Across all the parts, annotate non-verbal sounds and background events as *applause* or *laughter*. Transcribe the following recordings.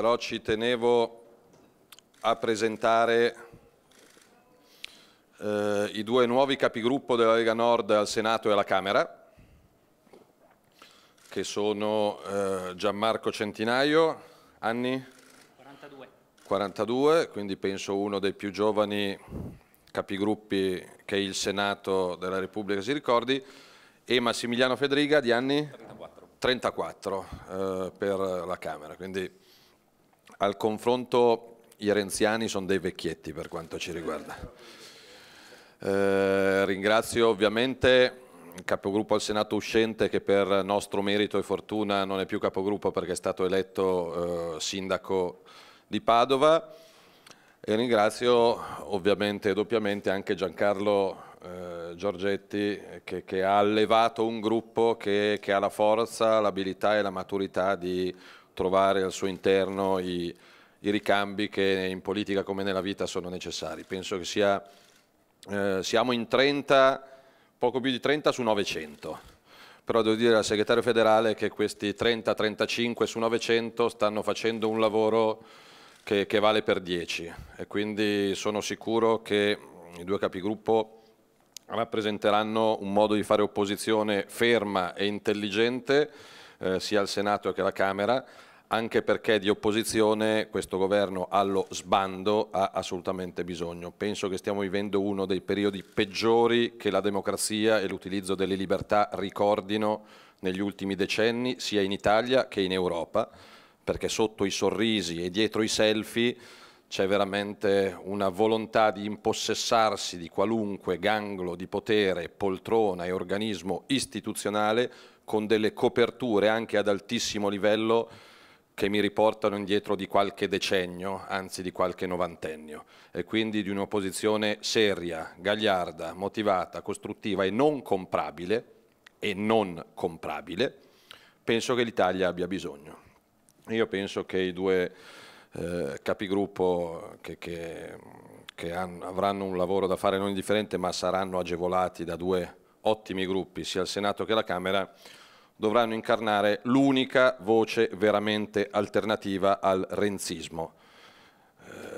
però ci tenevo a presentare eh, i due nuovi capigruppo della Lega Nord al Senato e alla Camera, che sono eh, Gianmarco Centinaio, anni? 42. 42, quindi penso uno dei più giovani capigruppi che il Senato della Repubblica si ricordi, e Massimiliano Fedriga di anni? 34. 34 eh, per la Camera, quindi al confronto i renziani sono dei vecchietti per quanto ci riguarda. Eh, ringrazio ovviamente il capogruppo al Senato uscente che per nostro merito e fortuna non è più capogruppo perché è stato eletto eh, sindaco di Padova e ringrazio ovviamente e doppiamente anche Giancarlo eh, Giorgetti che, che, ha allevato un gruppo che, che ha la forza, l'abilità e la maturità di trovare al suo interno i, i ricambi che in politica come nella vita sono necessari. Penso che sia, eh, siamo in 30, poco più di 30 su 900, però devo dire al segretario federale che questi 30-35 su 900 stanno facendo un lavoro che, che, vale per 10 e quindi sono sicuro che i due capigruppo rappresenteranno un modo di fare opposizione ferma e intelligente eh, sia al Senato che alla Camera anche perché di opposizione questo governo allo sbando ha assolutamente bisogno. Penso che stiamo vivendo uno dei periodi peggiori che la democrazia e l'utilizzo delle libertà ricordino negli ultimi decenni, sia in Italia che in Europa, perché sotto i sorrisi e dietro i selfie c'è veramente una volontà di impossessarsi di qualunque ganglo di potere, poltrona e organismo istituzionale con delle coperture anche ad altissimo livello che mi riportano indietro di qualche decennio, anzi di qualche novantennio, e quindi di un'opposizione seria, gagliarda, motivata, costruttiva e non comprabile, e non comprabile, penso che l'Italia abbia bisogno. Io penso che i due eh, capigruppo che, che, che han, avranno un lavoro da fare non indifferente, ma saranno agevolati da due ottimi gruppi, sia il Senato che la Camera, dovranno incarnare l'unica voce veramente alternativa al renzismo.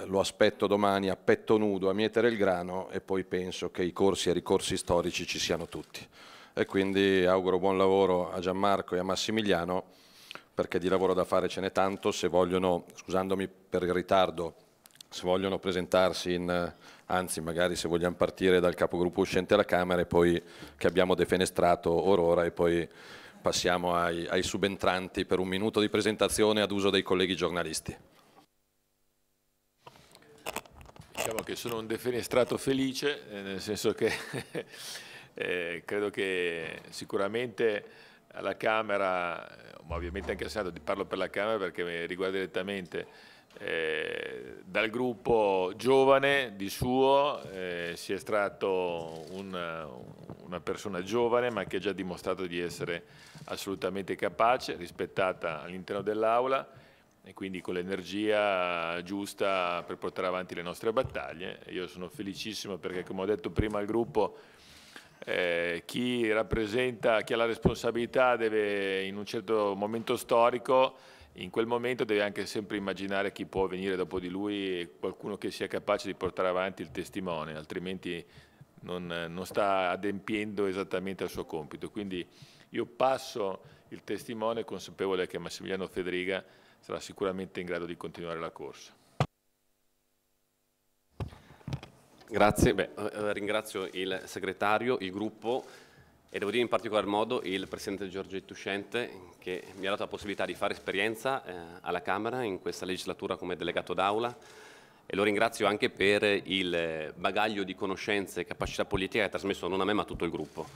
Eh, lo aspetto domani a petto nudo a mietere il grano e poi penso che i corsi e ricorsi storici ci siano tutti. E quindi auguro buon lavoro a Gianmarco e a Massimiliano perché di lavoro da fare ce n'è tanto, se vogliono, scusandomi per il ritardo, se vogliono presentarsi in, eh, anzi magari se vogliamo partire dal capogruppo uscente alla Camera e poi che abbiamo defenestrato Orora e poi passiamo ai, ai subentranti per un minuto di presentazione ad uso dei colleghi giornalisti. Diciamo che sono un defenestrato felice, eh, nel senso che *laughs* eh, credo che sicuramente alla Camera, eh, ma ovviamente anche al Senato, parlo per la Camera perché mi riguarda direttamente, eh, dal gruppo giovane di suo eh, si è estratto un, una persona giovane ma che ha già dimostrato di essere assolutamente capace, rispettata all'interno dell'aula e quindi con l'energia giusta per portare avanti le nostre battaglie. Io sono felicissimo perché come ho detto prima al gruppo eh, chi rappresenta, chi ha la responsabilità deve in un certo momento storico in quel momento devi anche sempre immaginare chi può venire dopo di lui e qualcuno che sia capace di portare avanti il testimone, altrimenti non, non sta adempiendo esattamente al suo compito. Quindi io passo il testimone consapevole che Massimiliano Federica sarà sicuramente in grado di continuare la corsa. Grazie, Beh, eh, ringrazio il segretario, il gruppo e devo dire in particolar modo il Presidente Giorgetto Uscente che mi ha dato la possibilità di fare esperienza eh, alla Camera in questa legislatura come delegato d'Aula e lo ringrazio anche per il bagaglio di conoscenze e capacità politica che ha trasmesso non a me ma a tutto il gruppo.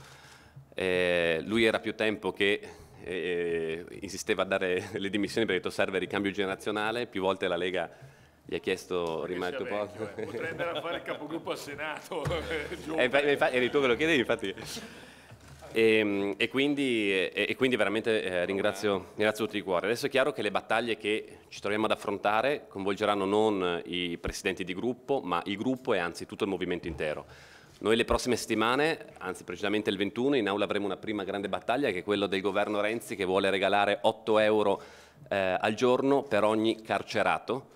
Eh, lui era più tempo che eh, insisteva a dare le dimissioni perché serve ricambio generazionale, più volte la Lega gli ha chiesto rimasto poco. posto. Eh. Potrei andare a fare il capogruppo al Senato. *laughs* eh, eh infatti, eri tu che lo chiedevi, infatti. E, ehm, e, quindi, e, e quindi, veramente eh, ringrazio, ringrazio, tutti di cuore. Adesso è chiaro che le battaglie che ci troviamo ad affrontare coinvolgeranno non i presidenti di gruppo, ma il gruppo e anzi tutto il movimento intero. Noi le prossime settimane, anzi precisamente il 21, in aula avremo una prima grande battaglia che è quella del governo Renzi che vuole regalare 8 euro eh, al giorno per ogni carcerato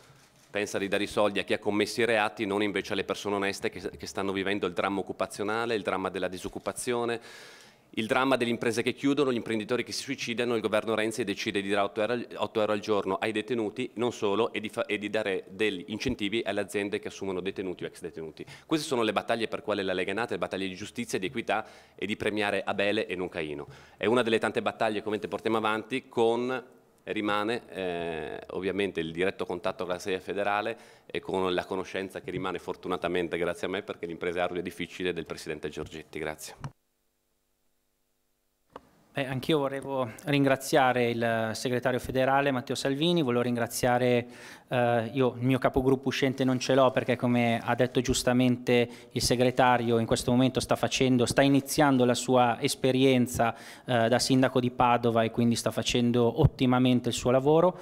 pensa di dare i soldi a chi ha commesso i reati, non invece alle persone oneste che, che stanno vivendo il dramma occupazionale, il dramma della disoccupazione, il dramma delle imprese che chiudono, gli imprenditori che si suicidano, il governo Renzi decide di dare 8 euro, 8 euro al giorno ai detenuti, non solo, e di, fa, e di, dare degli incentivi alle aziende che assumono detenuti o ex detenuti. Queste sono le battaglie per quale la Lega è nata, le battaglie di giustizia, di equità e di premiare Abele e non Caino. È una delle tante battaglie che portiamo avanti con rimane eh, ovviamente il diretto contatto con la sede federale e con la conoscenza che rimane fortunatamente grazie a me perché l'impresa ardua è difficile del Presidente Giorgetti. Grazie anch'io volevo ringraziare il segretario federale Matteo Salvini, volevo ringraziare eh, io, il mio capogruppo uscente non ce l'ho perché come ha detto giustamente il segretario in questo momento sta, facendo, sta iniziando la sua esperienza eh, da sindaco di Padova e quindi sta facendo ottimamente il suo lavoro.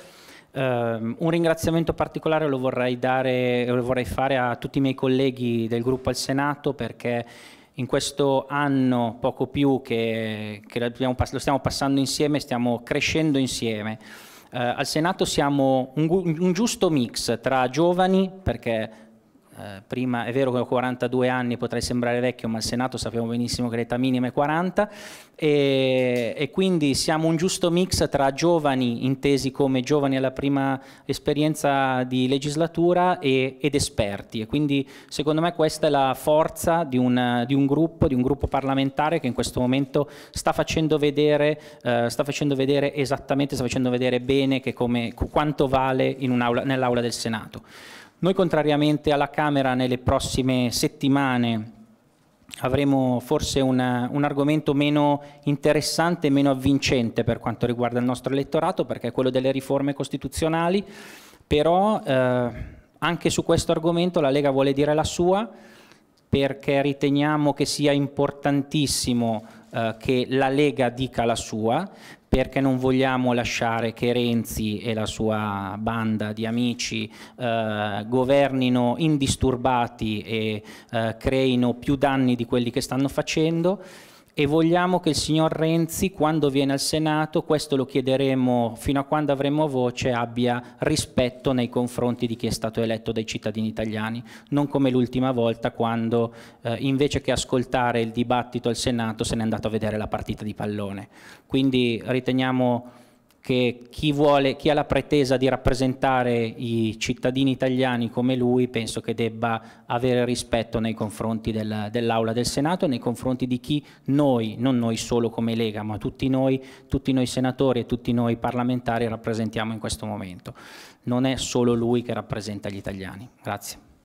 Um, un ringraziamento particolare lo vorrei, dare, lo vorrei, fare a tutti i miei colleghi del gruppo al Senato perché in questo anno poco più che, che lo stiamo passando insieme, stiamo crescendo insieme. Eh, al Senato siamo un, un giusto mix tra giovani, perché eh, prima è vero che ho 42 anni, potrei sembrare vecchio, ma al Senato sappiamo benissimo che l'età minima è 40 e, e, quindi siamo un giusto mix tra giovani intesi come giovani alla prima esperienza di legislatura e, ed esperti e quindi secondo me questa è la forza di un, di un, gruppo, di un gruppo parlamentare che in questo momento sta facendo vedere, eh, sta facendo vedere esattamente, sta facendo vedere bene come, quanto vale nell'aula nell del Senato. Noi contrariamente alla Camera nelle prossime settimane avremo forse una, un argomento meno interessante, e meno avvincente per quanto riguarda il nostro elettorato, perché è quello delle riforme costituzionali, però eh, anche su questo argomento la Lega vuole dire la sua, perché riteniamo che sia importantissimo eh, che la Lega dica la sua, perché non vogliamo lasciare che Renzi e la sua banda di amici eh, governino indisturbati e eh, creino più danni di quelli che stanno facendo e vogliamo che il signor Renzi, quando viene al Senato, questo lo chiederemo fino a quando avremo voce, abbia rispetto nei confronti di chi è stato eletto dai cittadini italiani, non come l'ultima volta quando eh, invece che ascoltare il dibattito al Senato se n'è andato a vedere la partita di pallone. Quindi riteniamo che chi, vuole, chi, ha la pretesa di rappresentare i cittadini italiani come lui penso che debba avere rispetto nei confronti del, dell'Aula del Senato e nei confronti di chi noi, non noi solo come Lega, ma tutti noi, tutti noi senatori e tutti noi parlamentari rappresentiamo in questo momento. Non è solo lui che rappresenta gli italiani. Grazie.